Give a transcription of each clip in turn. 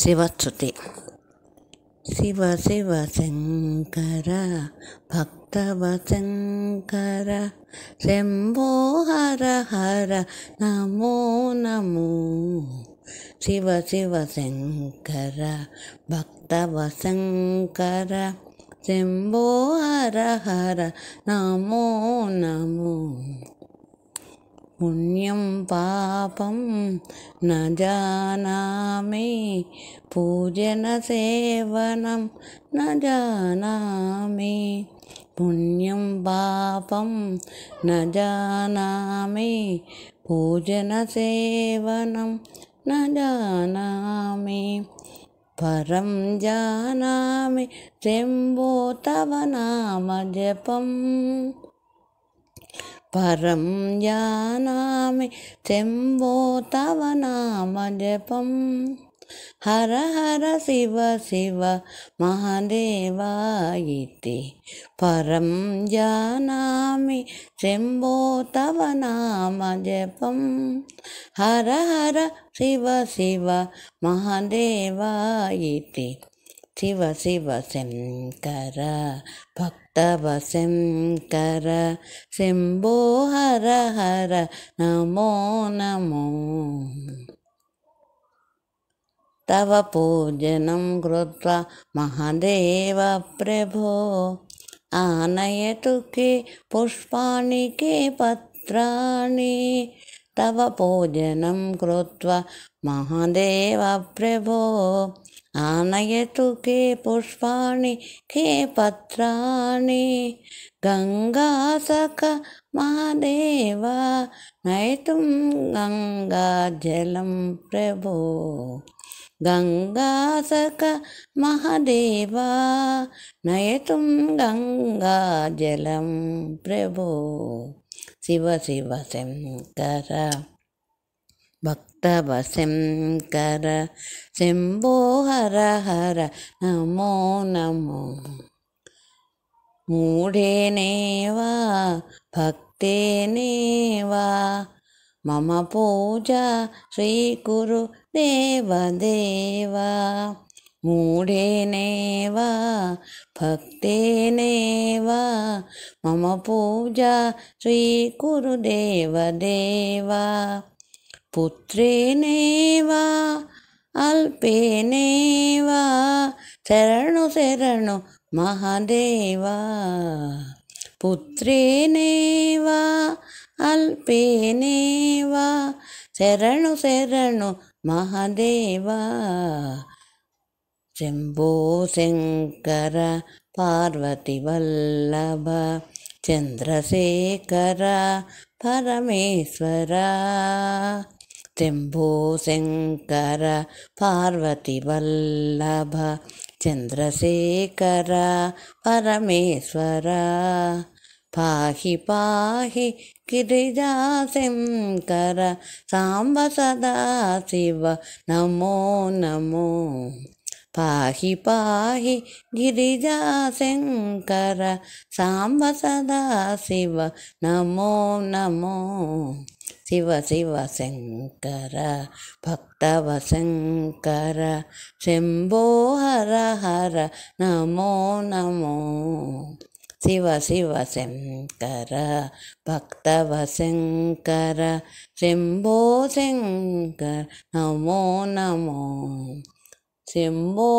శివచ్చుతి శివ శివ శంకర శంకర శంభో హర హర నమో నమో శివ శివ శంకర శంకర శంభో హర హర నమో నమో पुण्यं पापं न जानामि पूजनसेवनं न जानामि पुण्यं पापं न जानामि पूजनसेवनं न जानामि परं जानामि शम्भो तव नामजपम् परं जानामि शम्भो तव नाम जपम् हर हर शिव शिव महादेव इति परं जानामि शम्भो तव नाम जपम् हर हर शिव शिव महादेवा इति शिव शिवसिं कर हर हर नमो नमो तव पूजनं कृत्वा महादेव प्रभो आनयतु के पुष्पाणि के पत्राणि तव पूजनं कृत्वा महादेव प्रभो आनयतु के पुष्पाणि के पत्राणि गङ्गासख महादेव नयितुं गङ्गाजलं प्रभो गङ्गासख महादेव नयतुं गङ्गाजलं प्रभो शिव शिव सिंह कर भक्तभसिं कर शंभोहर हर नमो नमो मूढे नेवा भक्ते नेवा मम पूजा श्रीकुरु देवदेवा मूढेनैव भक्तेनैव मम पूजा श्रीकुरुदेवदेव पुत्रेणैव अल्पेनैव शरणु शरणु महादेव पुत्रेणैव अल्पेनैव शरणु शरणु महादेव शम्भो शङ्कर पार्वतिवल्लभ चन्द्रशेखर परमेश्वर शम्भो शङ्कर पार्वतिवल्लभ चन्द्रशेखर परमेश्वर पाहि पाहि गिरिजाशङ्कर साम्ब सदा शिव नमो नमो పాహి పాహి గిరిజా శంకర సాంబ సదా శివ నమో నమో శివ శివ శంకర భక్తవ శంకర శంభో హర హర నమో నమో శివ శివ శంకర భక్తవ శంకర శంభో శంకర నమో నమో శంభో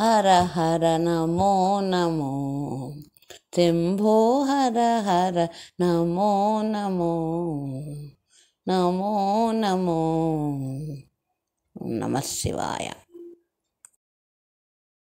హర హర నమో నమో శంభో హర హర నమో నమో నమో నమో నమ శివాయ